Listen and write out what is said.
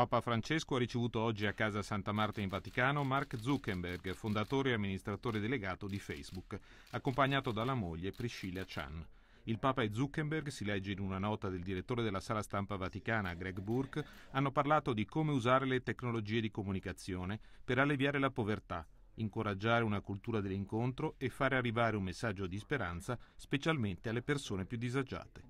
Papa Francesco ha ricevuto oggi a Casa Santa Marta in Vaticano Mark Zuckerberg, fondatore e amministratore delegato di Facebook, accompagnato dalla moglie Priscilla Chan. Il Papa e Zuckerberg, si legge in una nota del direttore della sala stampa vaticana Greg Burke, hanno parlato di come usare le tecnologie di comunicazione per alleviare la povertà, incoraggiare una cultura dell'incontro e fare arrivare un messaggio di speranza specialmente alle persone più disagiate.